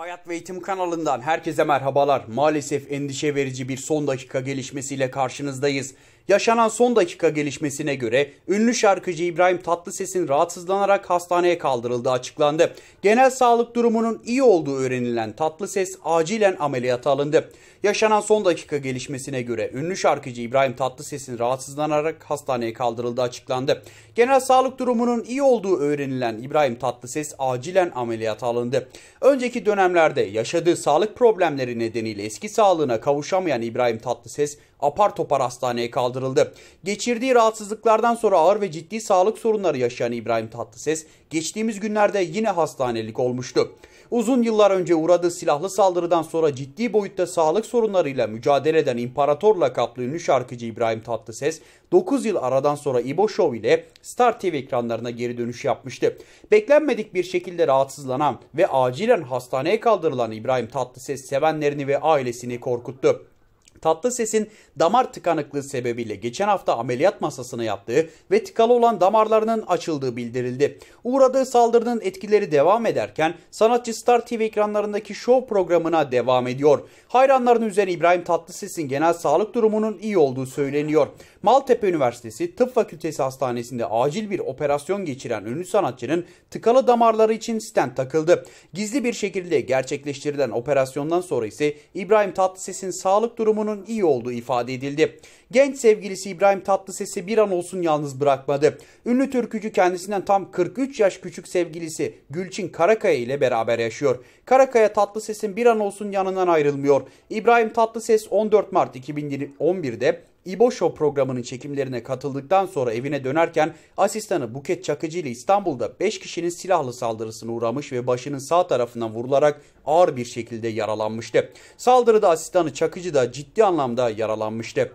Hayat ve Eğitim kanalından herkese merhabalar. Maalesef endişe verici bir son dakika gelişmesiyle karşınızdayız. Yaşanan son dakika gelişmesine göre ünlü şarkıcı İbrahim Tatlıses'in rahatsızlanarak hastaneye kaldırıldığı açıklandı. Genel sağlık durumunun iyi olduğu öğrenilen Tatlıses acilen ameliyata alındı. Yaşanan son dakika gelişmesine göre ünlü şarkıcı İbrahim Tatlıses'in rahatsızlanarak hastaneye kaldırıldığı açıklandı. Genel sağlık durumunun iyi olduğu öğrenilen İbrahim Tatlıses acilen ameliyata alındı. Önceki dönem dönemlerde yaşadığı sağlık problemleri nedeniyle eski sağlığına kavuşamayan İbrahim Tatlıses apar topar hastaneye kaldırıldı. Geçirdiği rahatsızlıklardan sonra ağır ve ciddi sağlık sorunları yaşayan İbrahim Tatlıses geçtiğimiz günlerde yine hastanelik olmuştu. Uzun yıllar önce uğradığı silahlı saldırıdan sonra ciddi boyutta sağlık sorunlarıyla mücadele eden İmparator lakaplı ünlü şarkıcı İbrahim Tatlıses 9 yıl aradan sonra İbo Show ile Star TV ekranlarına geri dönüş yapmıştı. Beklenmedik bir şekilde rahatsızlanan ve acilen hastane hastaneye kaldırılan İbrahim Tatlıses sevenlerini ve ailesini korkuttu. Tatlıses'in damar tıkanıklığı sebebiyle geçen hafta ameliyat masasına yattığı ve tıkalı olan damarlarının açıldığı bildirildi. Uğradığı saldırının etkileri devam ederken sanatçı Star TV ekranlarındaki şov programına devam ediyor. Hayranların üzerine İbrahim Tatlıses'in genel sağlık durumunun iyi olduğu söyleniyor. Maltepe Üniversitesi Tıp Fakültesi Hastanesi'nde acil bir operasyon geçiren ünlü sanatçının tıkalı damarları için stent takıldı. Gizli bir şekilde gerçekleştirilen operasyondan sonra ise İbrahim Tatlıses'in sağlık durumunun durumunun iyi olduğu ifade edildi. Genç sevgilisi İbrahim Tatlıses'i bir an olsun yalnız bırakmadı. Ünlü türkücü kendisinden tam 43 yaş küçük sevgilisi Gülçin Karakaya ile beraber yaşıyor. Karakaya Tatlıses'in bir an olsun yanından ayrılmıyor. İbrahim Tatlıses 14 Mart 2011'de İboşo programının çekimlerine katıldıktan sonra evine dönerken asistanı Buket Çakıcı ile İstanbul'da 5 kişinin silahlı saldırısına uğramış ve başının sağ tarafından vurularak ağır bir şekilde yaralanmıştı. Saldırıda asistanı Çakıcı da ciddi anlamda yaralanmıştı.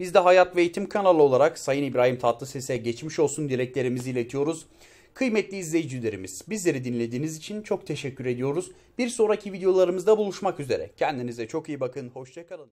Biz de Hayat ve Eğitim kanalı olarak Sayın İbrahim Tatlıses'e geçmiş olsun dileklerimizi iletiyoruz. Kıymetli izleyicilerimiz, bizleri dinlediğiniz için çok teşekkür ediyoruz. Bir sonraki videolarımızda buluşmak üzere. Kendinize çok iyi bakın, hoşçakalın.